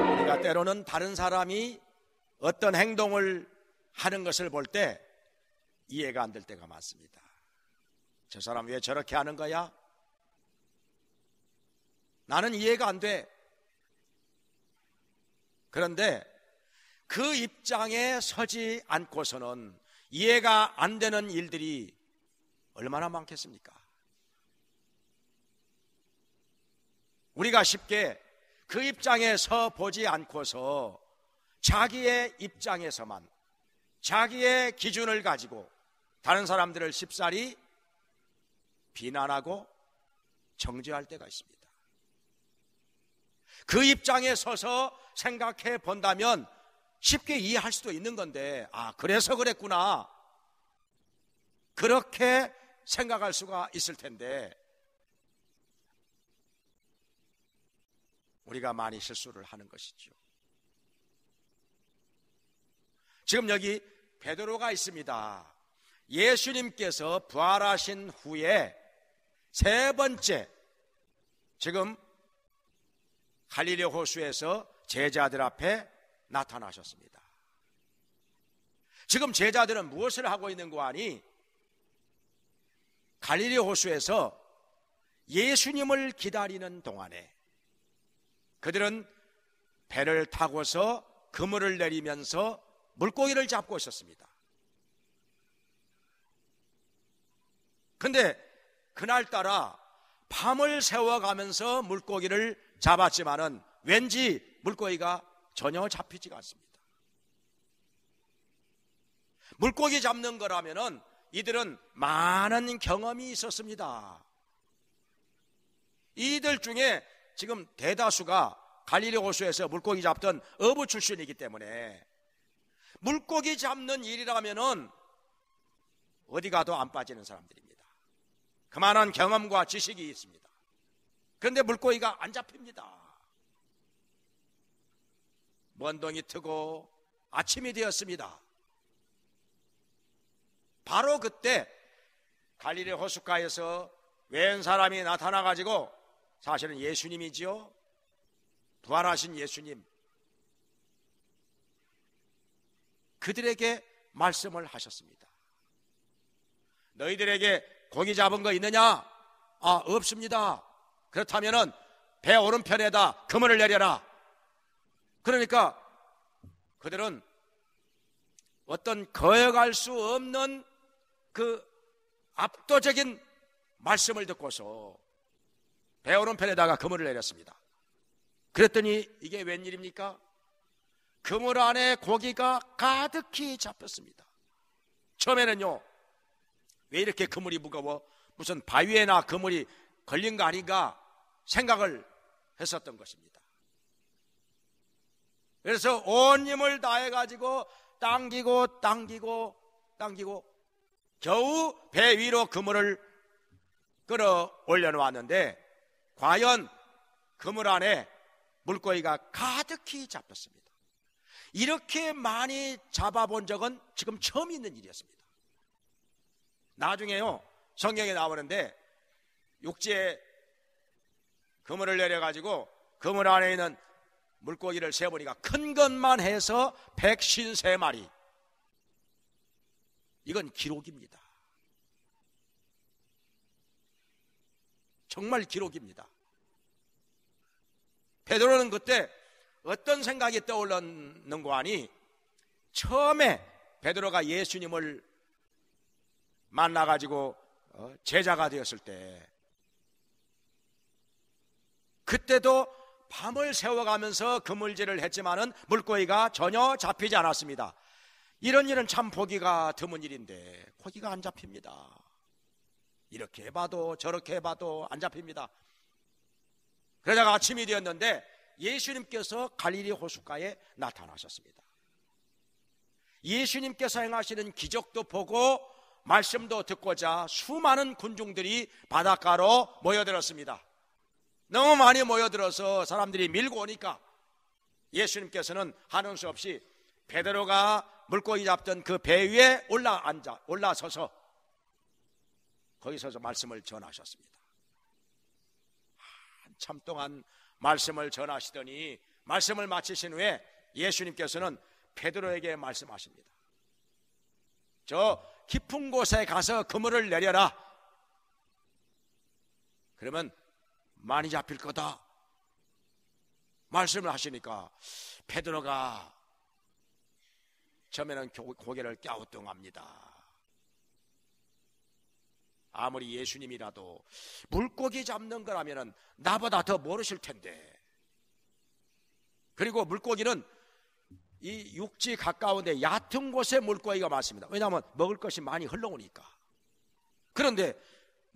우리가 그러니까 때로는 다른 사람이 어떤 행동을 하는 것을 볼 때 이해가 안 될 때가 많습니다. 저 사람 왜 저렇게 하는 거야? 나는 이해가 안 돼. 그런데 그 입장에 서지 않고서는 이해가 안 되는 일들이 얼마나 많겠습니까? 우리가 쉽게 그 입장에 서 보지 않고서 자기의 입장에서만 자기의 기준을 가지고 다른 사람들을 쉽사리 비난하고 정죄할 때가 있습니다. 그 입장에 서서 생각해 본다면 쉽게 이해할 수도 있는 건데, 아, 그래서 그랬구나. 그렇게 생각할 수가 있을 텐데, 우리가 많이 실수를 하는 것이죠. 지금 여기 베드로가 있습니다. 예수님께서 부활하신 후에 세 번째 지금 갈릴리 호수에서 제자들 앞에 나타나셨습니다. 지금 제자들은 무엇을 하고 있는고 하니 갈릴리 호수에서 예수님을 기다리는 동안에 그들은 배를 타고서 그물을 내리면서 물고기를 잡고 있었습니다. 근데 그날따라 밤을 세워가면서 물고기를 잡았지만은 왠지 물고기가 전혀 잡히지가 않습니다. 물고기 잡는 거라면 이들은 많은 경험이 있었습니다. 이들 중에 지금 대다수가 갈릴리 호수에서 물고기 잡던 어부 출신이기 때문에 물고기 잡는 일이라면 어디 가도 안 빠지는 사람들입니다. 그만한 경험과 지식이 있습니다. 그런데 물고기가 안 잡힙니다. 먼동이 트고 아침이 되었습니다. 바로 그때 갈릴리 호숫가에서 웬 사람이 나타나 가지고 사실은 예수님이지요. 부활하신 예수님. 그들에게 말씀을 하셨습니다. 너희들에게 고기 잡은 거 있느냐? 아, 없습니다. 그렇다면은 배 오른편에다 그물을 내려라. 그러니까 그들은 어떤 거역할 수 없는 그 압도적인 말씀을 듣고서 배우는편에다가 그물을 내렸습니다. 그랬더니 이게 웬일입니까? 그물 안에 고기가 가득히 잡혔습니다. 처음에는요, 왜 이렇게 그물이 무거워? 무슨 바위에나 그물이 걸린 거 아닌가 생각을 했었던 것입니다. 그래서 온 힘을 다해가지고 당기고 당기고 당기고 겨우 배 위로 그물을 끌어 올려놓았는데 과연 그물 안에 물고기가 가득히 잡혔습니다. 이렇게 많이 잡아본 적은 지금 처음 있는 일이었습니다. 나중에요 성경에 나오는데 육지에 그물을 내려가지고 그물 안에 있는 물고기를 세보니까 큰 것만 해서 153마리. 이건 기록입니다. 정말 기록입니다. 베드로는 그때 어떤 생각이 떠올랐는고 하니 처음에 베드로가 예수님을 만나가지고 어, 제자가 되었을 때 그때도 밤을 세워가면서 그물질을 했지만은 물고기가 전혀 잡히지 않았습니다. 이런 일은 참 보기가 드문 일인데 고기가 안 잡힙니다. 이렇게 해봐도 저렇게 해봐도 안 잡힙니다. 그러다가 아침이 되었는데 예수님께서 갈릴리 호숫가에 나타나셨습니다. 예수님께서 행하시는 기적도 보고 말씀도 듣고자 수많은 군중들이 바닷가로 모여들었습니다. 너무 많이 모여들어서 사람들이 밀고 오니까 예수님께서는 하는 수 없이 베드로가 물고기 잡던 그 배 위에 올라 앉아 올라서서 거기서서 말씀을 전하셨습니다. 한참 아, 동안 말씀을 전하시더니 말씀을 마치신 후에 예수님께서는 베드로에게 말씀하십니다. 저 깊은 곳에 가서 그물을 내려라. 그러면 많이 잡힐 거다. 말씀을 하시니까 페드로가 처음에는 고개를 갸우뚱합니다. 아무리 예수님이라도 물고기 잡는 거라면 나보다 더 모르실 텐데. 그리고 물고기는 이 육지 가까운데 얕은 곳에 물고기가 많습니다. 왜냐하면 먹을 것이 많이 흘러오니까. 그런데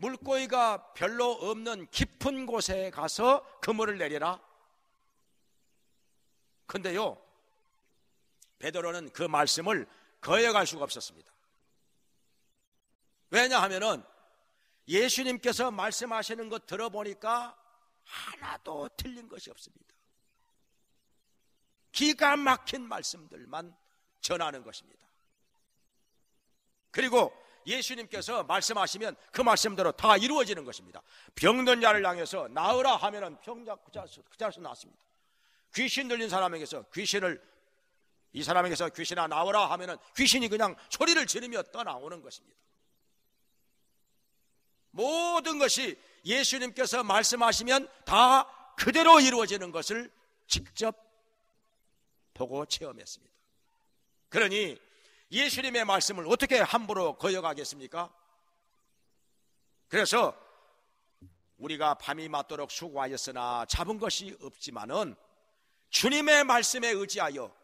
물고기가 별로 없는 깊은 곳에 가서 그물을 내리라. 근데요, 베드로는 그 말씀을 거역할 수가 없었습니다. 왜냐하면 예수님께서 말씀하시는 것 들어보니까 하나도 틀린 것이 없습니다. 기가 막힌 말씀들만 전하는 것입니다. 그리고 예수님께서 말씀하시면 그 말씀대로 다 이루어지는 것입니다. 병든 자를 향해서 나으라 하면은 병자 그 자수 그 자수 나왔습니다. 귀신 들린 사람에게서 귀신을 이 사람에게서 귀신아 나오라 하면은 귀신이 그냥 소리를 지르며 떠나오는 것입니다. 모든 것이 예수님께서 말씀하시면 다 그대로 이루어지는 것을 직접 보고 체험했습니다. 그러니 예수님의 말씀을 어떻게 함부로 거역하겠습니까? 그래서 우리가 밤이 맞도록 수고하였으나 잡은 것이 없지만은 주님의 말씀에 의지하여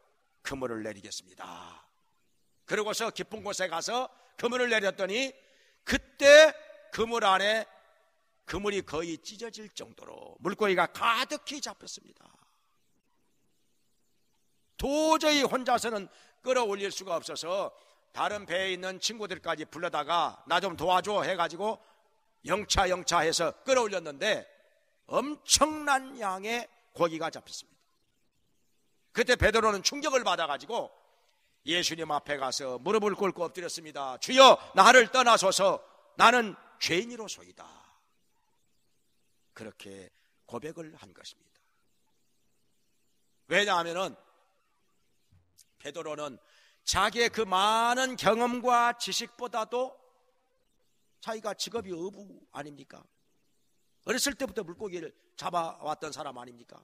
그물을 내리겠습니다. 그러고서 깊은 곳에 가서 그물을 내렸더니 그때 그물 안에 그물이 거의 찢어질 정도로 물고기가 가득히 잡혔습니다. 도저히 혼자서는 끌어올릴 수가 없어서 다른 배에 있는 친구들까지 불러다가 나 좀 도와줘 해가지고 영차 영차 해서 끌어올렸는데 엄청난 양의 고기가 잡혔습니다. 그때 베드로는 충격을 받아가지고 예수님 앞에 가서 무릎을 꿇고 엎드렸습니다. 주여 나를 떠나소서 나는 죄인으로소이다. 그렇게 고백을 한 것입니다. 왜냐하면은 베드로는 자기의 그 많은 경험과 지식보다도 자기가 직업이 어부 아닙니까? 어렸을 때부터 물고기를 잡아왔던 사람 아닙니까?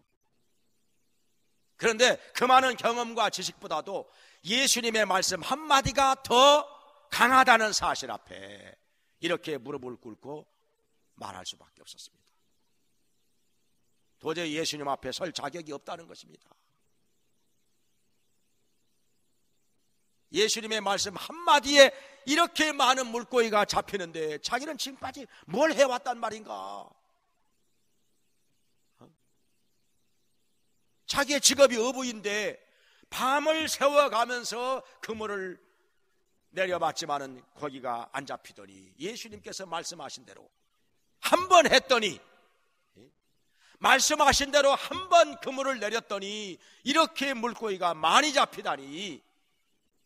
그런데 그 많은 경험과 지식보다도 예수님의 말씀 한마디가 더 강하다는 사실 앞에 이렇게 무릎을 꿇고 말할 수밖에 없었습니다. 도저히 예수님 앞에 설 자격이 없다는 것입니다. 예수님의 말씀 한마디에 이렇게 많은 물고기가 잡히는데 자기는 지금까지 뭘 해왔단 말인가? 어? 자기의 직업이 어부인데 밤을 세워가면서 그물을 내려봤지만은 거기가 안 잡히더니 예수님께서 말씀하신 대로 한 번 했더니 예? 말씀하신 대로 한 번 그물을 내렸더니 이렇게 물고기가 많이 잡히다니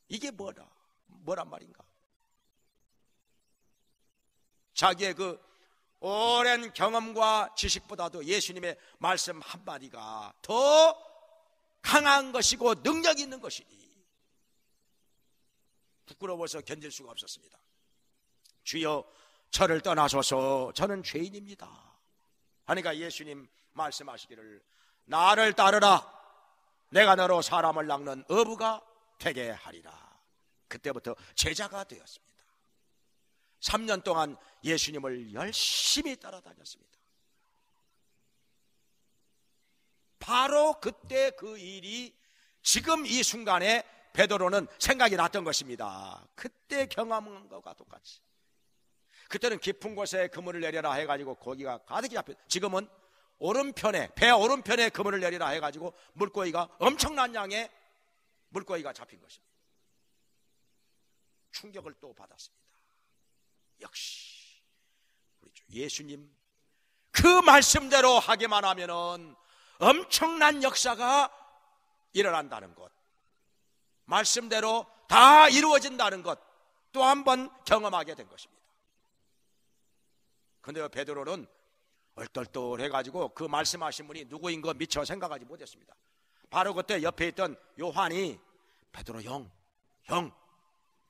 이게 뭐라? 뭐란 말인가? 자기의 그 오랜 경험과 지식보다도 예수님의 말씀 한마디가 더 강한 것이고 능력 있는 것이니 부끄러워서 견딜 수가 없었습니다. 주여 저를 떠나소서 저는 죄인입니다. 하니까 예수님 말씀하시기를 나를 따르라 내가 너로 사람을 낚는 어부가 되게 하리라. 그때부터 제자가 되었습니다. 3년 동안 예수님을 열심히 따라다녔습니다. 바로 그때 그 일이 지금 이 순간에 베드로는 생각이 났던 것입니다. 그때 경험한 것과 똑같이. 그때는 깊은 곳에 그물을 내려라 해가지고 고기가 가득히 잡혀. 지금은 오른편에 배 오른편에 그물을 내리라 해가지고 물고기가 엄청난 양의 물고기가 잡힌 것입니다. 충격을 또 받았습니다. 역시 우리 주 예수님 그 말씀대로 하기만 하면은 엄청난 역사가 일어난다는 것. 말씀대로 다 이루어진다는 것. 또 한 번 경험하게 된 것입니다. 근데 베드로는 얼떨떨해가지고 그 말씀하신 분이 누구인 거 미처 생각하지 못했습니다. 바로 그때 옆에 있던 요한이 베드로 형, 형,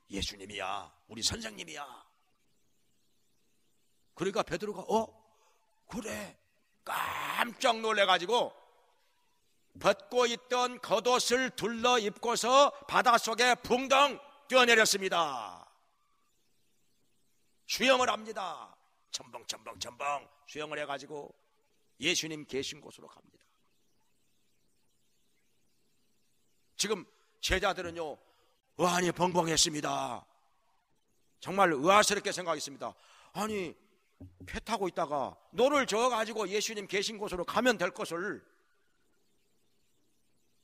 예수님이야. 우리 선생님이야. 그러니까 베드로가 어? 그래. 깜짝 놀래 가지고 벗고 있던 겉옷을 둘러 입고서 바닷속에 붕덩 뛰어내렸습니다. 수영을 합니다. 첨벙첨벙첨벙 수영을 해가지고 예수님 계신 곳으로 갑니다. 지금 제자들은요, 의안이 벙벙했습니다. 정말 의아스럽게 생각했습니다. 아니, 배 타고 있다가 노를 저어가지고 예수님 계신 곳으로 가면 될 것을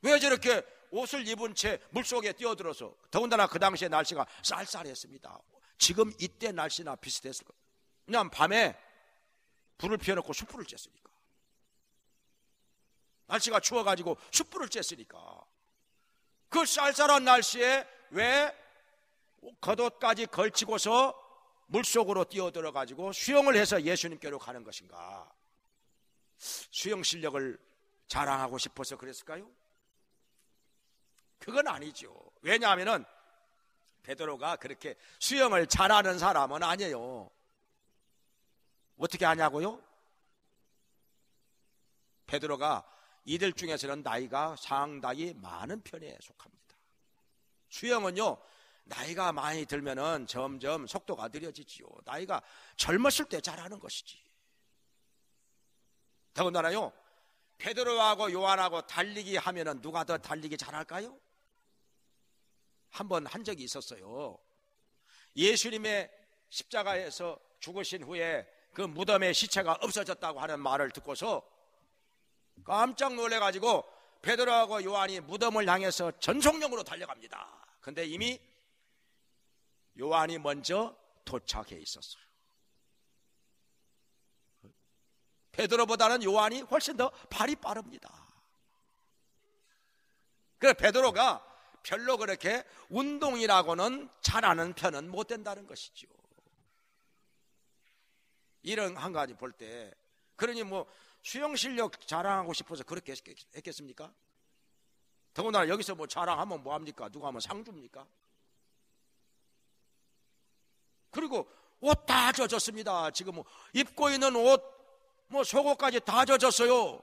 왜 저렇게 옷을 입은 채 물속에 뛰어들어서 더군다나 그 당시에 날씨가 쌀쌀했습니다. 지금 이때 날씨나 비슷했을 거 그냥 밤에 불을 피워놓고 숯불을 쬐으니까 날씨가 추워가지고 숯불을 쬐으니까 그 쌀쌀한 날씨에 왜 겉옷까지 걸치고서 물속으로 뛰어들어 가지고 수영을 해서 예수님께로 가는 것인가? 수영 실력을 자랑하고 싶어서 그랬을까요? 그건 아니죠. 왜냐하면 베드로가 그렇게 수영을 잘하는 사람은 아니에요. 어떻게 하냐고요? 베드로가 이들 중에서는 나이가 상당히 많은 편에 속합니다. 수영은요, 나이가 많이 들면은 점점 속도가 느려지지요. 나이가 젊었을 때 잘하는 것이지. 더군다나요, 페드로하고 요한하고 달리기 하면은 누가 더 달리기 잘할까요? 한번한 한 적이 있었어요. 예수님의 십자가에서 죽으신 후에 그 무덤의 시체가 없어졌다고 하는 말을 듣고서 깜짝 놀래가지고 베드로하고 요한이 무덤을 향해서 전속력으로 달려갑니다. 근데 이미 요한이 먼저 도착해 있었어요. 베드로보다는 요한이 훨씬 더 발이 빠릅니다. 그래서 베드로가 별로 그렇게 운동이라고는 잘하는 편은 못 된다는 것이죠. 이런 한 가지 볼 때, 그러니 뭐 수영 실력 자랑하고 싶어서 그렇게 했겠, 습니까 더구나 여기서 뭐 자랑하면 뭐합니까? 누가 하면 상 줍니까? 그리고 옷 다 젖었습니다. 지금 입고 있는 옷, 뭐 속옷까지 다 젖었어요.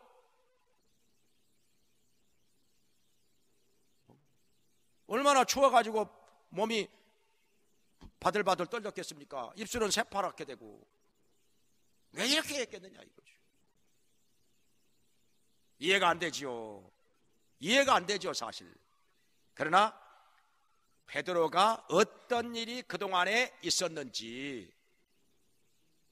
얼마나 추워가지고 몸이 바들바들 떨렸겠습니까? 입술은 새파랗게 되고 왜 이렇게 했겠느냐 이거죠. 이해가 안 되지요. 이해가 안 되죠, 사실. 그러나 베드로가 어떤 일이 그동안에 있었는지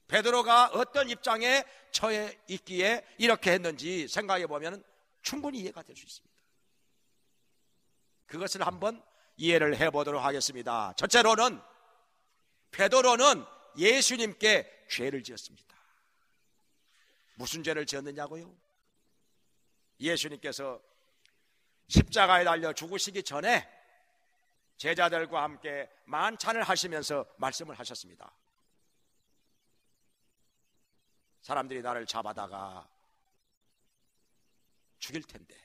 베드로가 어떤 입장에 처해 있기에 이렇게 했는지 생각해 보면 충분히 이해가 될 수 있습니다. 그것을 한번 이해를 해 보도록 하겠습니다. 첫째로는 베드로는 예수님께 죄를 지었습니다. 무슨 죄를 지었느냐고요? 예수님께서 십자가에 달려 죽으시기 전에 제자들과 함께 만찬을 하시면서 말씀을 하셨습니다. 사람들이 나를 잡아다가 죽일 텐데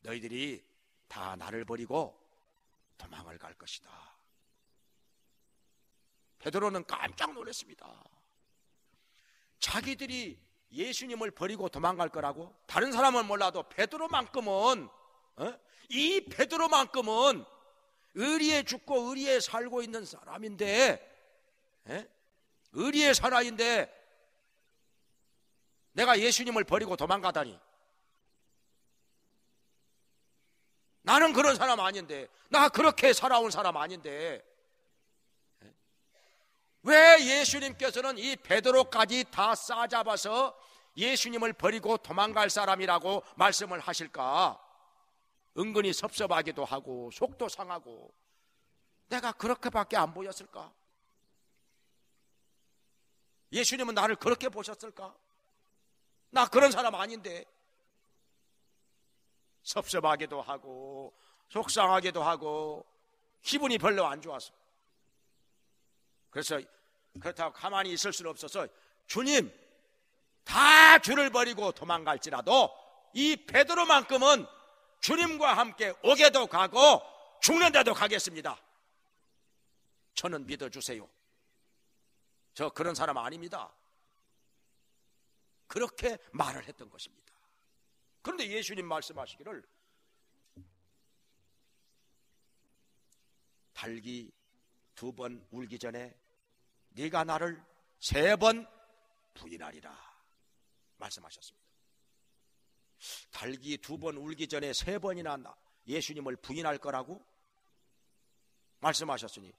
너희들이 다 나를 버리고 도망을 갈 것이다. 베드로는 깜짝 놀랐습니다. 자기들이 예수님을 버리고 도망갈 거라고 다른 사람은 몰라도 베드로만큼은 어? 이 베드로만큼은 의리에 죽고 의리에 살고 있는 사람인데 에? 의리의 사나인데 내가 예수님을 버리고 도망가다니 나는 그런 사람 아닌데 나 그렇게 살아온 사람 아닌데 왜 예수님께서는 이 베드로까지 다 싸잡아서 예수님을 버리고 도망갈 사람이라고 말씀을 하실까? 은근히 섭섭하기도 하고 속도 상하고 내가 그렇게밖에 안 보였을까? 예수님은 나를 그렇게 보셨을까? 나 그런 사람 아닌데 섭섭하기도 하고 속상하기도 하고 기분이 별로 안 좋아서 그래서 그렇다고 가만히 있을 수는 없어서 주님 다 주를 버리고 도망갈지라도 이 베드로만큼은 주님과 함께 오게도 가고 죽는데도 가겠습니다. 저는 믿어주세요. 저 그런 사람 아닙니다. 그렇게 말을 했던 것입니다. 그런데 예수님 말씀하시기를 달기 두번 울기 전에 네가 나를 세 번 부인하리라 말씀하셨습니다. 달기 두 번 울기 전에 세 번이나 나 예수님을 부인할 거라고 말씀하셨으니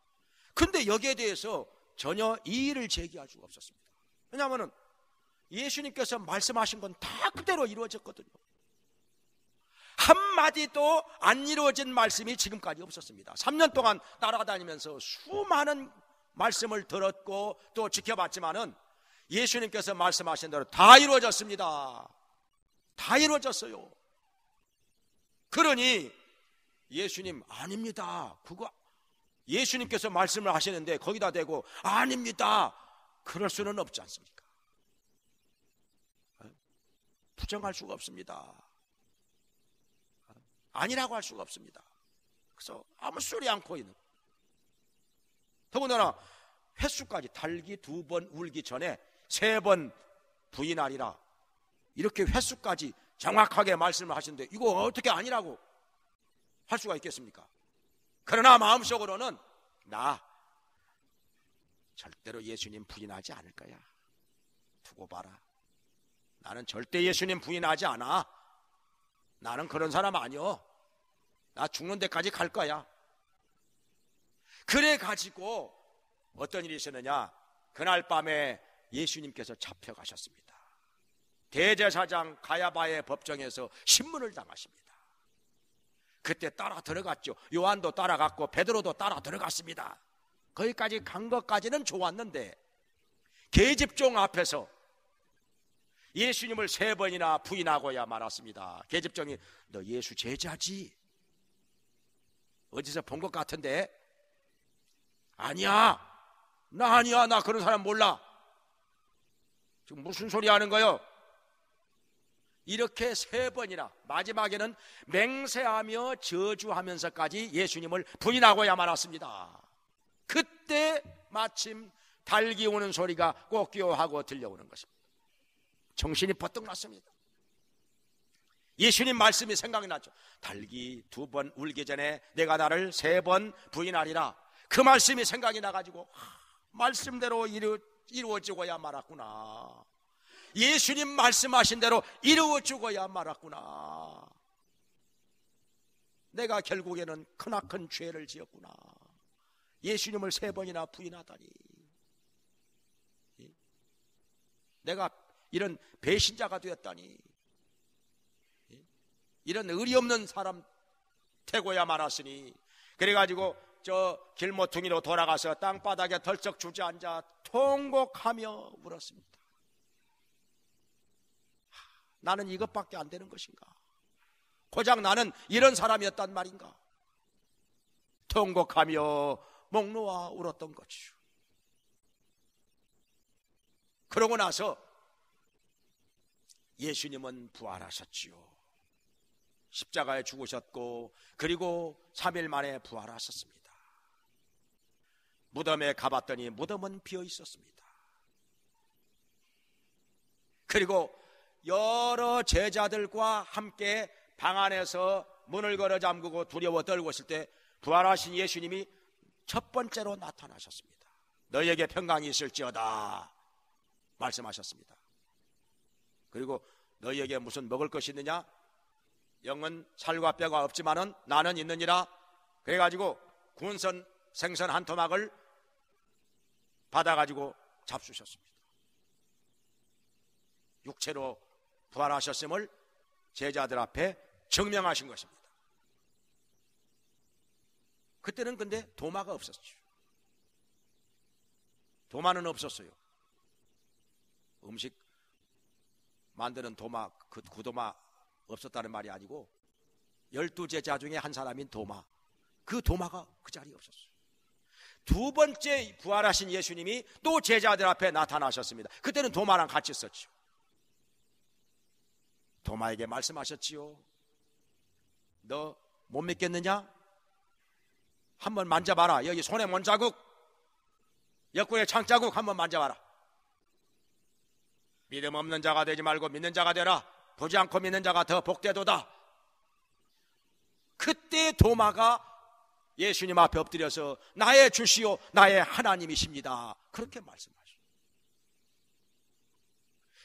근데 여기에 대해서 전혀 이의를 제기할 수가 없었습니다. 왜냐하면 예수님께서 말씀하신 건 다 그대로 이루어졌거든요. 한마디도 안 이루어진 말씀이 지금까지 없었습니다. 3년 동안 따라다니면서 수많은 말씀을 들었고 또 지켜봤지만은 예수님께서 말씀하신 대로 다 이루어졌습니다. 다 이루어졌어요. 그러니 예수님 아닙니다. 그거 예수님께서 말씀을 하시는데 거기다 대고 아닙니다. 그럴 수는 없지 않습니까? 어? 부정할 수가 없습니다. 아니라고 할 수가 없습니다. 그래서 아무 소리 않고 있는. 더군다나 횟수까지 달기 두 번 울기 전에 세 번 부인하리라. 이렇게 횟수까지 정확하게 말씀을 하시는데 이거 어떻게 아니라고 할 수가 있겠습니까? 그러나 마음속으로는 나 절대로 예수님 부인하지 않을 거야. 두고 봐라. 나는 절대 예수님 부인하지 않아. 나는 그런 사람 아니오. 나 죽는 데까지 갈 거야. 그래 가지고 어떤 일이 있었느냐? 그날 밤에 예수님께서 잡혀가셨습니다. 대제사장 가야바의 법정에서 신문을 당하십니다. 그때 따라 들어갔죠. 요한도 따라갔고 베드로도 따라 들어갔습니다. 거기까지 간 것까지는 좋았는데 계집종 앞에서 예수님을 세 번이나 부인하고야 말았습니다. 계집정이 너 예수 제자지? 어디서 본 것 같은데? 아니야. 나 아니야. 나 그런 사람 몰라. 지금 무슨 소리 하는 거요? 이렇게 세 번이나 마지막에는 맹세하며 저주하면서까지 예수님을 부인하고야 말았습니다. 그때 마침 달기 오는 소리가 꼭기요하고 들려오는 것입니다. 정신이 버뜩 났습니다. 예수님 말씀이 생각이 났죠. 달기 두 번 울기 전에 내가 나를 세 번 부인하리라. 그 말씀이 생각이 나가지고 말씀대로 이루, 이루어지고야 말았구나. 예수님 말씀하신 대로 이루어지고야 말았구나. 내가 결국에는 크나큰 죄를 지었구나. 예수님을 세 번이나 부인하다니. 예? 내가 이런 배신자가 되었다니. 이런 의리 없는 사람 태고야 말았으니. 그래가지고 저 길모퉁이로 돌아가서 땅바닥에 덜쩍 주저앉아 통곡하며 울었습니다. 나는 이것밖에 안 되는 것인가? 고작 나는 이런 사람이었단 말인가? 통곡하며 목 놓아 울었던 거죠. 그러고 나서 예수님은 부활하셨지요. 십자가에 죽으셨고 그리고 3일 만에 부활하셨습니다. 무덤에 가봤더니 무덤은 비어 있었습니다. 그리고 여러 제자들과 함께 방 안에서 문을 걸어 잠그고 두려워 떨고 있을 때 부활하신 예수님이 첫 번째로 나타나셨습니다. 너에게 평강이 있을지어다 말씀하셨습니다. 그리고 너희에게 무슨 먹을 것이 있느냐? 영은 살과 뼈가 없지만은 나는 있느니라. 그래가지고 군선 생선 한 토막을 받아가지고 잡수셨습니다. 육체로 부활하셨음을 제자들 앞에 증명하신 것입니다. 그때는 근데 도마가 없었죠. 도마는 없었어요. 음식 만드는 도마, 그 구도마 없었다는 말이 아니고 열두 제자 중에 한 사람인 도마. 그 도마가 그 자리에 없었어요. 두 번째 부활하신 예수님이 또 제자들 앞에 나타나셨습니다. 그때는 도마랑 같이 있었죠. 도마에게 말씀하셨지요. 너 못 믿겠느냐? 한번 만져봐라. 여기 손에 먼 자국, 옆구리에 창자국 한번 만져봐라. 믿음 없는 자가 되지 말고 믿는 자가 되라. 보지 않고 믿는 자가 더 복되도다. 그때 도마가 예수님 앞에 엎드려서 나의 주시오, 나의 하나님이십니다. 그렇게 말씀하시오.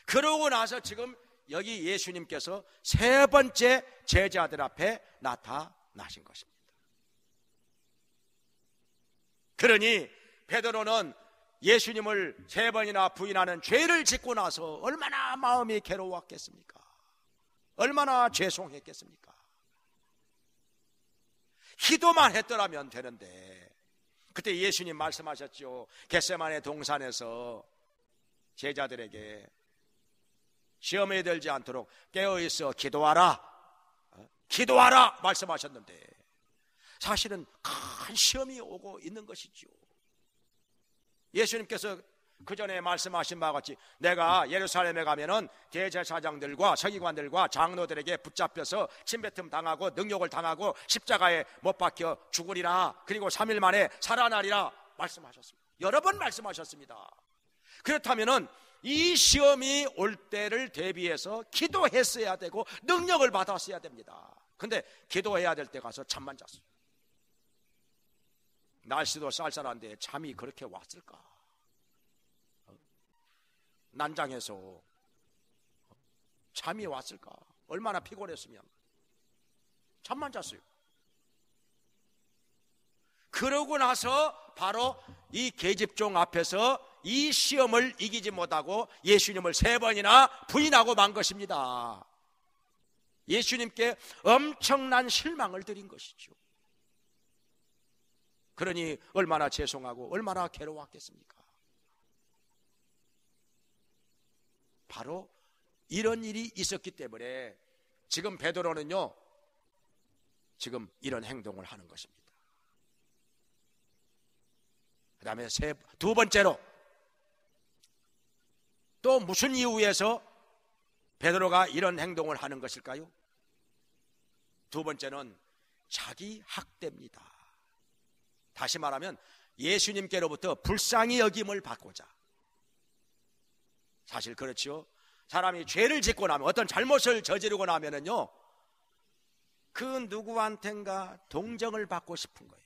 그러고 나서 지금 여기 예수님께서 세 번째 제자들 앞에 나타나신 것입니다. 그러니 베드로는 예수님을 세 번이나 부인하는 죄를 짓고 나서 얼마나 마음이 괴로웠겠습니까? 얼마나 죄송했겠습니까? 기도만 했더라면 되는데 그때 예수님 말씀하셨죠. 겟세만의 동산에서 제자들에게 시험에 들지 않도록 깨어 있어 기도하라. 기도하라 말씀하셨는데 사실은 큰 시험이 오고 있는 것이죠. 예수님께서 그 전에 말씀하신 바와 같이 내가 예루살렘에 가면은 대제사장들과 서기관들과 장로들에게 붙잡혀서 침뱉음 당하고 능욕을 당하고 십자가에 못 박혀 죽으리라 그리고 3일 만에 살아나리라 말씀하셨습니다. 여러 번 말씀하셨습니다. 그렇다면은 이 시험이 올 때를 대비해서 기도했어야 되고 능력을 받았어야 됩니다. 근데 기도해야 될 때 가서 잠만 잤어요. 날씨도 쌀쌀한데 잠이 그렇게 왔을까? 난장에서 잠이 왔을까? 얼마나 피곤했으면 잠만 잤어요. 그러고 나서 바로 이 계집종 앞에서 이 시험을 이기지 못하고 예수님을 세 번이나 부인하고 만 것입니다. 예수님께 엄청난 실망을 드린 것이죠. 그러니 얼마나 죄송하고 얼마나 괴로웠겠습니까? 바로 이런 일이 있었기 때문에 지금 베드로는요. 지금 이런 행동을 하는 것입니다. 그다음에 세, 두 번째로 또 무슨 이유에서 베드로가 이런 행동을 하는 것일까요? 두 번째는 자기 학대입니다. 다시 말하면 예수님께로부터 불쌍히 여김을 받고자. 사실 그렇지요. 사람이 죄를 짓고 나면 어떤 잘못을 저지르고 나면은요. 그 누구한텐가 동정을 받고 싶은 거예요.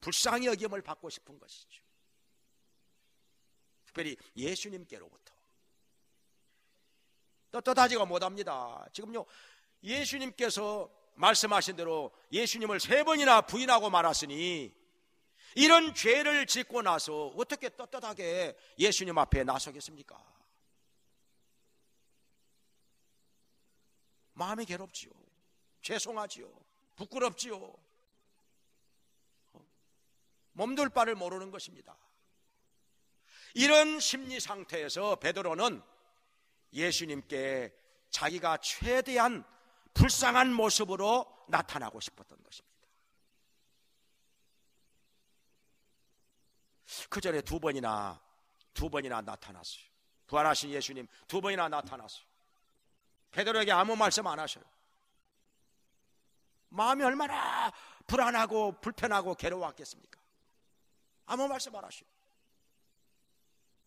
불쌍히 여김을 받고 싶은 것이죠. 특별히 예수님께로부터. 떳떳하지가 못합니다. 지금요, 예수님께서 말씀하신 대로 예수님을 세 번이나 부인하고 말았으니 이런 죄를 짓고 나서 어떻게 떳떳하게 예수님 앞에 나서겠습니까? 마음이 괴롭지요. 죄송하지요. 부끄럽지요. 몸둘 바를 모르는 것입니다. 이런 심리 상태에서 베드로는 예수님께 자기가 최대한 불쌍한 모습으로 나타나고 싶었던 것입니다. 그 전에 두 번이나 두 번이나 나타났어요. 부활하신 예수님 두 번이나 나타났어요. 베드로에게 아무 말씀 안 하셔요. 마음이 얼마나 불안하고 불편하고 괴로웠겠습니까? 아무 말씀 안 하셔요.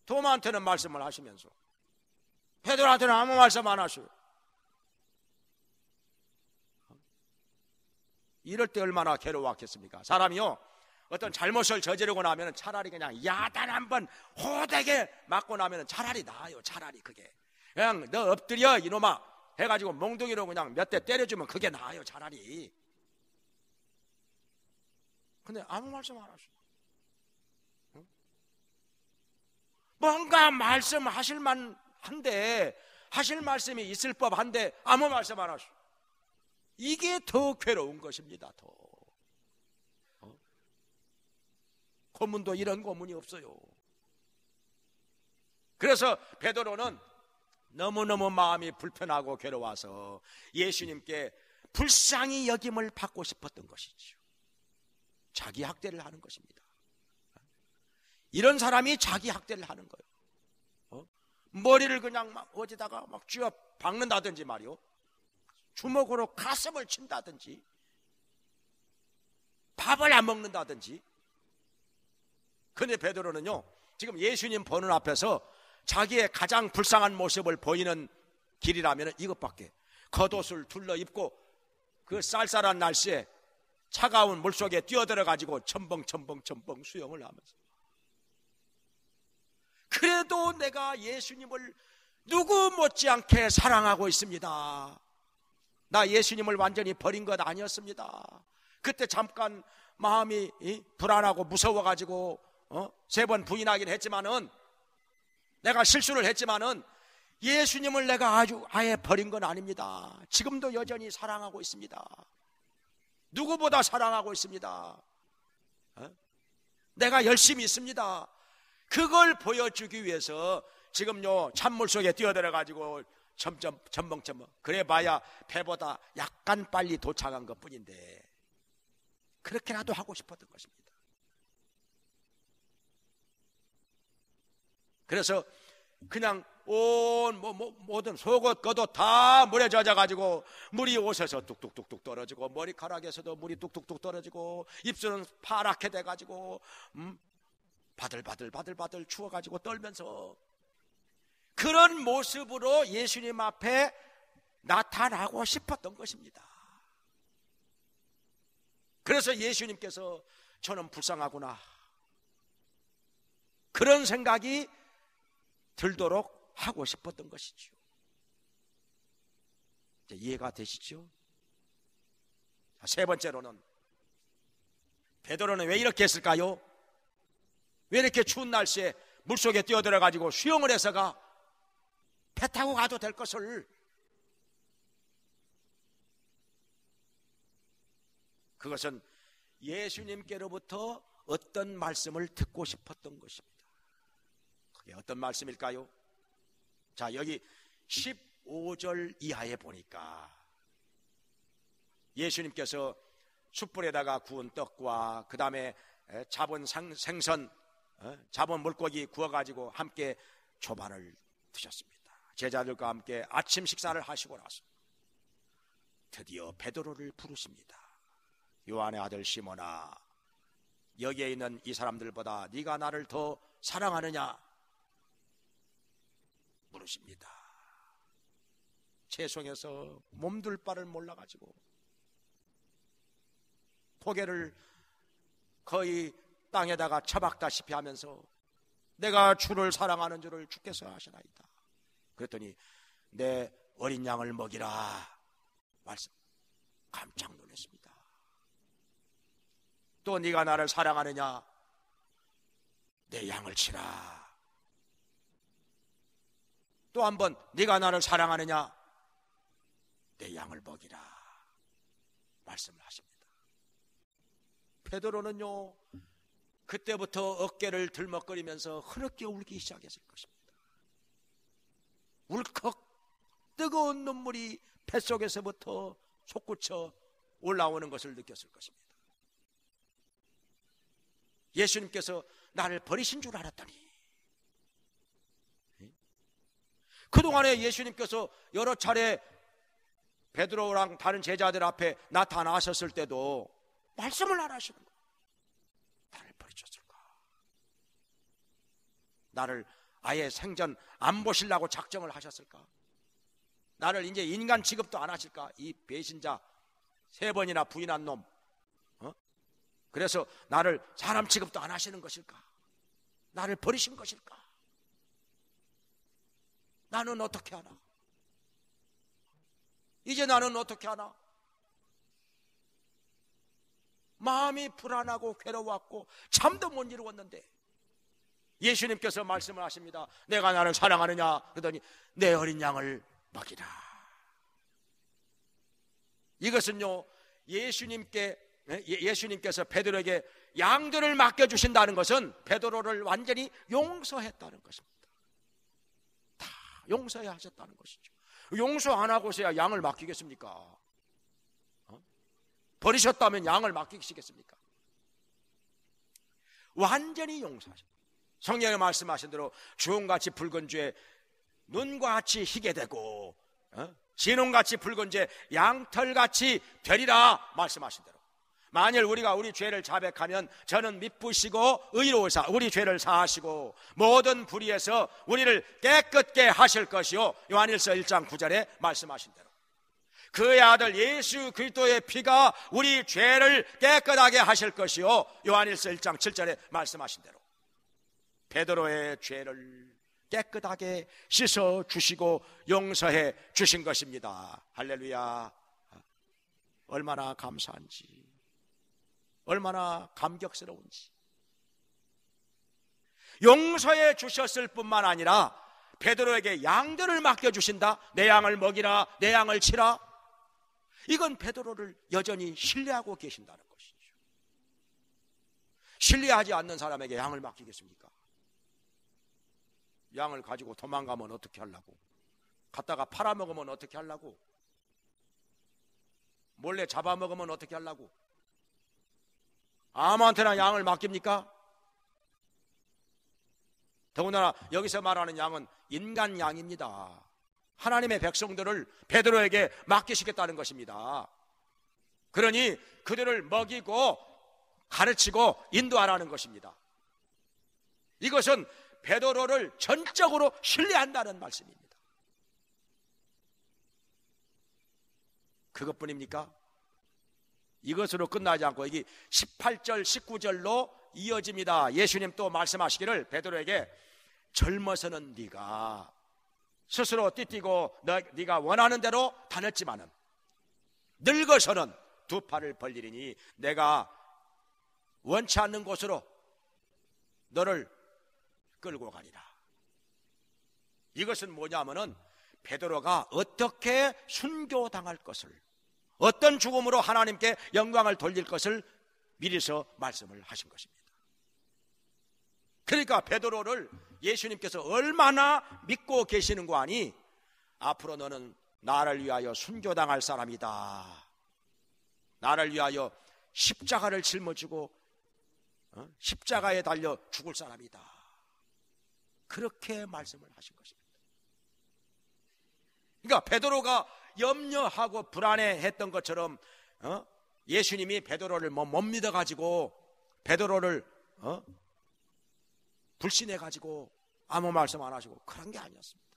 도마한테는 말씀을 하시면서 베드로한테는 아무 말씀 안 하셔요. 이럴 때 얼마나 괴로웠겠습니까? 사람이요. 어떤 잘못을 저지르고 나면 차라리 그냥 야단 한번 호되게 맞고 나면 차라리 나아요. 차라리 그게. 그냥 너 엎드려 이놈아 해가지고 몽둥이로 그냥 몇 대 때려주면 그게 나아요. 차라리. 근데 아무 말씀 안 하시고. 뭔가 말씀하실 만한데 하실 말씀이 있을 법한데 아무 말씀 안 하시고. 이게 더 괴로운 것입니다. 더. 어? 고문도 이런 고문이 없어요. 그래서 베드로는 너무너무 마음이 불편하고 괴로워서 예수님께 불쌍히 여김을 받고 싶었던 것이죠. 자기 학대를 하는 것입니다. 이런 사람이 자기 학대를 하는 거예요. 어? 머리를 그냥 막 어디다가 막 쥐어 박는다든지 말이요. 주먹으로 가슴을 친다든지 밥을 안 먹는다든지 근데 베드로는요 지금 예수님 보는 앞에서 자기의 가장 불쌍한 모습을 보이는 길이라면 이것밖에 겉옷을 둘러입고 그 쌀쌀한 날씨에 차가운 물속에 뛰어들어 가지고 첨벙첨벙첨벙 수영을 하면서 그래도 내가 예수님을 누구 못지않게 사랑하고 있습니다. 나 예수님을 완전히 버린 것 아니었습니다. 그때 잠깐 마음이 불안하고 무서워가지고 어? 세번 부인하긴 했지만은 내가 실수를 했지만은 예수님을 내가 아주 아예 버린 건 아닙니다. 지금도 여전히 사랑하고 있습니다. 누구보다 사랑하고 있습니다. 어? 내가 열심히 있습니다. 그걸 보여주기 위해서 지금요 찬물 속에 뛰어들어 가지고 점점 점멍점멍 그래봐야 배보다 약간 빨리 도착한 것뿐인데 그렇게라도 하고 싶었던 것입니다. 그래서 그냥 온 뭐, 뭐, 모든 속옷 것도다 물에 젖어가지고 물이 옷에서 뚝뚝뚝뚝 떨어지고 머리카락에서도 물이 뚝뚝뚝 떨어지고 입술은 파랗게 돼가지고 음? 바들바들바들 바들 추워가지고 떨면서 그런 모습으로 예수님 앞에 나타나고 싶었던 것입니다. 그래서 예수님께서 저는 불쌍하구나. 그런 생각이 들도록 하고 싶었던 것이죠. 이해가 되시죠? 세 번째로는 베드로는 왜 이렇게 했을까요? 왜 이렇게 추운 날씨에 물속에 뛰어들어 가지고 수영을 해서가 배 타고 가도 될 것을 그것은 예수님께로부터 어떤 말씀을 듣고 싶었던 것입니다. 그게 어떤 말씀일까요? 자, 여기 15절 이하에 보니까 예수님께서 숯불에다가 구운 떡과 그 다음에 잡은 생선, 어? 잡은 물고기 구워가지고 함께 초반을 드셨습니다. 제자들과 함께 아침 식사를 하시고 나서 드디어 베드로를 부르십니다. 요한의 아들 시모나 여기에 있는 이 사람들보다 네가 나를 더 사랑하느냐 부르십니다 죄송해서 몸둘 바를 몰라가지고 포개를 거의 땅에다가 처박다시피 하면서 내가 주를 사랑하는 줄을 주께서 아시나이다. 그랬더니 내 어린 양을 먹이라 말씀 깜짝 놀랐습니다. 또 네가 나를 사랑하느냐? 내 양을 치라. 또 한 번 네가 나를 사랑하느냐? 내 양을 먹이라. 말씀을 하십니다. 페드로는요. 그때부터 어깨를 들먹거리면서 흐느껴 울기 시작했을 것입니다. 울컥 뜨거운 눈물이 뱃속에서부터 솟구쳐 올라오는 것을 느꼈을 것입니다. 예수님께서 나를 버리신 줄 알았더니 그동안에 예수님께서 여러 차례 베드로랑 다른 제자들 앞에 나타나셨을 때도 말씀을 안 하시는 거예요. 나를 버리셨을까? 나를 아예 생전 안보시려고 작정을 하셨을까? 나를 이제 인간 취급도 안 하실까? 이 배신자 세 번이나 부인한 놈. 어? 그래서 나를 사람 취급도 안 하시는 것일까? 나를 버리신 것일까? 나는 어떻게 하나? 이제 나는 어떻게 하나? 마음이 불안하고 괴로웠고 잠도 못 이루었는데 예수님께서 말씀을 하십니다. 내가 나를 사랑하느냐? 그러더니 내 어린 양을 먹이라. 이것은요, 예수님께 예, 예, 예수님께서 베드로에게 양들을 맡겨 주신다는 것은 베드로를 완전히 용서했다는 것입니다. 다용서해 하셨다는 것이죠. 용서 안 하고서야 양을 맡기겠습니까? 어? 버리셨다면 양을 맡기시겠습니까? 완전히 용서하셨다. 성령에 말씀하신 대로 주홍같이 붉은 죄 눈과 같이 희게 되고 어? 진홍같이 붉은 죄 양털같이 되리라 말씀하신 대로 만일 우리가 우리 죄를 자백하면 저는 미쁘시고 의로우사 우리 죄를 사하시고 모든 불의에서 우리를 깨끗게 하실 것이요 요한일서 1장 9절에 말씀하신 대로 그의 아들 예수 그리스도의 피가 우리 죄를 깨끗하게 하실 것이요 요한일서 1장 7절에 말씀하신 대로 베드로의 죄를 깨끗하게 씻어 주시고 용서해 주신 것입니다. 할렐루야. 얼마나 감사한지, 얼마나 감격스러운지. 용서해 주셨을 뿐만 아니라 베드로에게 양들을 맡겨 주신다. 내 양을 먹이라, 내 양을 치라. 이건 베드로를 여전히 신뢰하고 계신다는 것이죠. 신뢰하지 않는 사람에게 양을 맡기겠습니까? 양을 가지고 도망가면 어떻게 하려고? 갔다가 팔아먹으면 어떻게 하려고? 몰래 잡아먹으면 어떻게 하려고? 아무한테나 양을 맡깁니까? 더군다나 여기서 말하는 양은 인간 양입니다. 하나님의 백성들을 베드로에게 맡기시겠다는 것입니다. 그러니 그들을 먹이고 가르치고 인도하라는 것입니다. 이것은 베드로를 전적으로 신뢰한다는 말씀입니다. 그것뿐입니까? 이것으로 끝나지 않고 여기 18절 19절로 이어집니다. 예수님 또 말씀하시기를 베드로에게 젊어서는 네가 스스로 뛰뛰고 네가 원하는 대로 다녔지만은 늙어서는 두 팔을 벌리리니 내가 원치 않는 곳으로 너를 끌고 가리라. 이것은 뭐냐면은 베드로가 어떻게 순교당할 것을 어떤 죽음으로 하나님께 영광을 돌릴 것을 미리서 말씀을 하신 것입니다. 그러니까 베드로를 예수님께서 얼마나 믿고 계시는 거 아니 앞으로 너는 나를 위하여 순교당할 사람이다. 나를 위하여 십자가를 짊어지고 어? 십자가에 달려 죽을 사람이다. 그렇게 말씀을 하신 것입니다. 그러니까 베드로가 염려하고 불안해했던 것처럼 어? 예수님이 베드로를 뭐못 믿어 가지고 베드로를 어? 불신해 가지고 아무 말씀 안 하시고 그런 게 아니었습니다.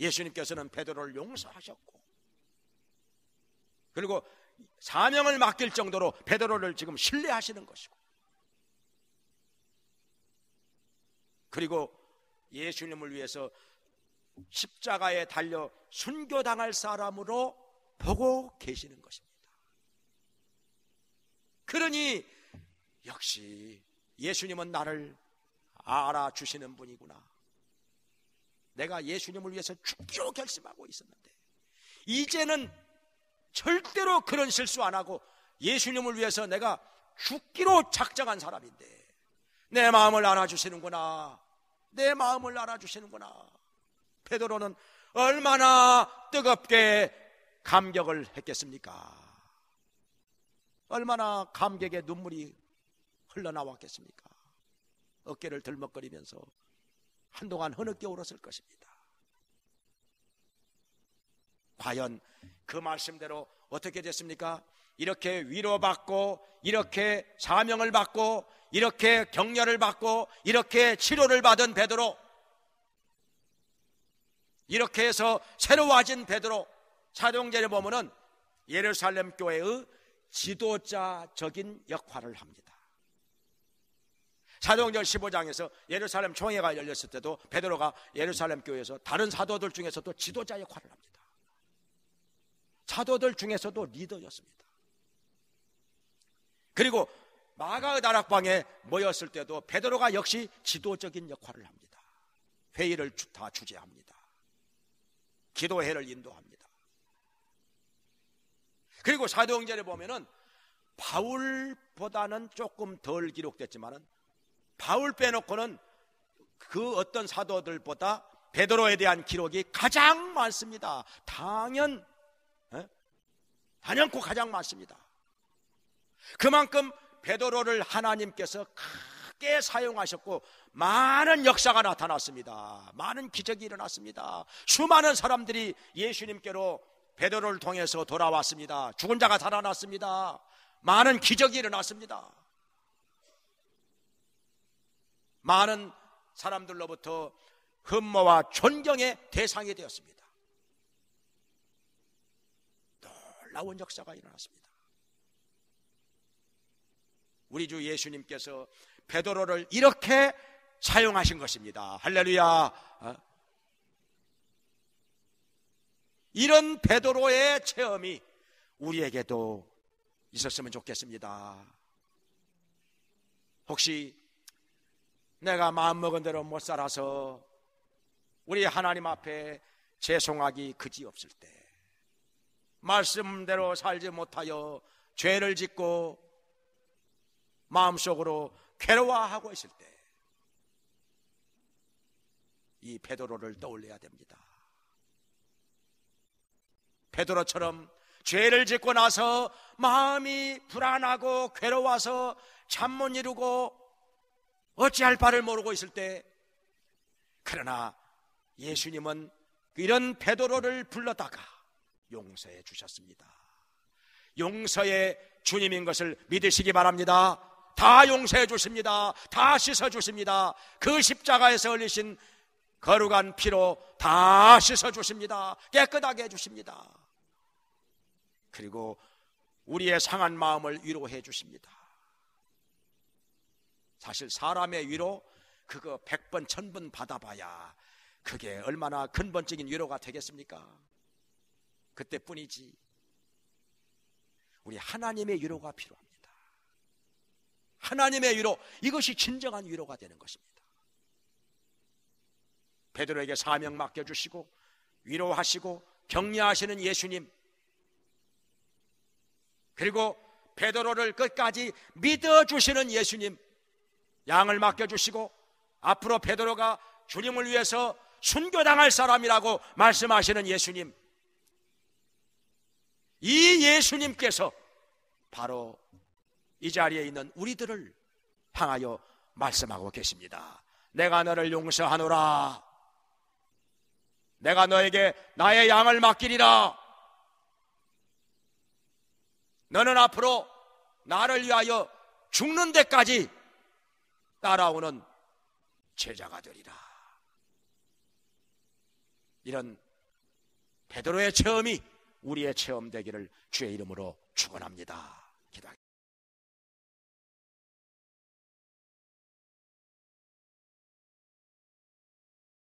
예수님께서는 베드로를 용서하셨고 그리고 사명을 맡길 정도로 베드로를 지금 신뢰하시는 것이고 그리고 예수님을 위해서 십자가에 달려 순교당할 사람으로 보고 계시는 것입니다. 그러니 역시 예수님은 나를 알아주시는 분이구나. 내가 예수님을 위해서 죽기로 결심하고 있었는데, 이제는 절대로 그런 실수 안 하고 예수님을 위해서 내가 죽기로 작정한 사람인데, 내 마음을 알아주시는구나. 내 마음을 알아주시는구나. 베드로는 얼마나 뜨겁게 감격을 했겠습니까? 얼마나 감격의 눈물이 흘러나왔겠습니까? 어깨를 들먹거리면서 한동안 흐느껴 울었을 것입니다. 과연 그 말씀대로 어떻게 됐습니까? 이렇게 위로받고, 이렇게 사명을 받고, 이렇게 격려를 받고 이렇게 치료를 받은 베드로 이렇게 해서 새로워진 베드로 사도행전에 보면은 예루살렘 교회의 지도자적인 역할을 합니다. 사도행전 15장에서 예루살렘 총회가 열렸을 때도 베드로가 예루살렘 교회에서 다른 사도들 중에서도 지도자 역할을 합니다. 사도들 중에서도 리더였습니다. 그리고 마가의 다락방에 모였을 때도 베드로가 역시 지도적인 역할을 합니다. 회의를 다 주재합니다. 기도회를 인도합니다. 그리고 사도행전에 보면은 바울보다는 조금 덜 기록됐지만은 바울 빼놓고는 그 어떤 사도들보다 베드로에 대한 기록이 가장 많습니다. 당연, 예? 당연코 가장 많습니다. 그만큼 베드로를 하나님께서 크게 사용하셨고 많은 역사가 나타났습니다. 많은 기적이 일어났습니다. 수많은 사람들이 예수님께로 베드로를 통해서 돌아왔습니다. 죽은 자가 살아났습니다. 많은 기적이 일어났습니다. 많은 사람들로부터 흠모와 존경의 대상이 되었습니다. 놀라운 역사가 일어났습니다. 우리 주 예수님께서 베드로를 이렇게 사용하신 것입니다. 할렐루야. 어? 이런 베드로의 체험이 우리에게도 있었으면 좋겠습니다. 혹시 내가 마음먹은 대로 못 살아서 우리 하나님 앞에 죄송하기 그지없을 때 말씀대로 살지 못하여 죄를 짓고 마음속으로 괴로워하고 있을 때 이 베드로를 떠올려야 됩니다. 베드로처럼 죄를 짓고 나서 마음이 불안하고 괴로워서 잠 못 이루고 어찌할 바를 모르고 있을 때 그러나 예수님은 이런 베드로를 불러다가 용서해 주셨습니다. 용서의 주님인 것을 믿으시기 바랍니다. 다 용서해 주십니다. 다 씻어 주십니다. 그 십자가에서 흘리신 거룩한 피로 다 씻어 주십니다. 깨끗하게 해 주십니다. 그리고 우리의 상한 마음을 위로해 주십니다. 사실 사람의 위로 그거 100번, 1000번 받아봐야 그게 얼마나 근본적인 위로가 되겠습니까? 그때뿐이지. 우리 하나님의 위로가 필요합니다. 하나님의 위로 이것이 진정한 위로가 되는 것입니다. 베드로에게 사명 맡겨 주시고 위로하시고 격려하시는 예수님 그리고 베드로를 끝까지 믿어 주시는 예수님 양을 맡겨 주시고 앞으로 베드로가 주님을 위해서 순교당할 사람이라고 말씀하시는 예수님 이 예수님께서 바로 이 자리에 있는 우리들을 향하여 말씀하고 계십니다. 내가 너를 용서하노라. 내가 너에게 나의 양을 맡기리라. 너는 앞으로 나를 위하여 죽는 데까지 따라오는 제자가 되리라. 이런 베드로의 체험이 우리의 체험 되기를 주의 이름으로 축원합니다.